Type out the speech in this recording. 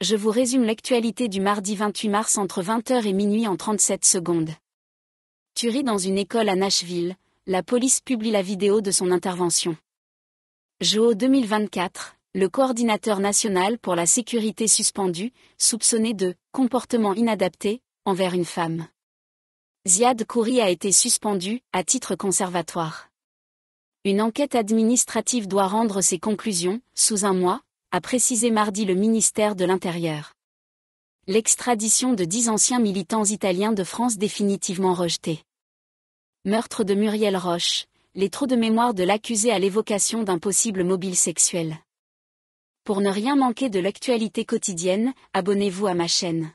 je vous résume l'actualité du mardi 28 mars entre 20h et minuit en 37 secondes. Tuerie dans une école à Nashville, la police publie la vidéo de son intervention. JO 2024, le coordinateur national pour la sécurité suspendu, soupçonné de comportement inadapté envers une femme. Ziad Kouri a été suspendu à titre conservatoire. Une enquête administrative doit rendre ses conclusions sous un mois, a précisé mardi le ministère de l'Intérieur. L'extradition de dix anciens militants italiens de France définitivement rejetée. Meurtre de Muriel Roche, les trous de mémoire de l'accusé à l'évocation d'un possible mobile sexuel. Pour ne rien manquer de l'actualité quotidienne, abonnez-vous à ma chaîne.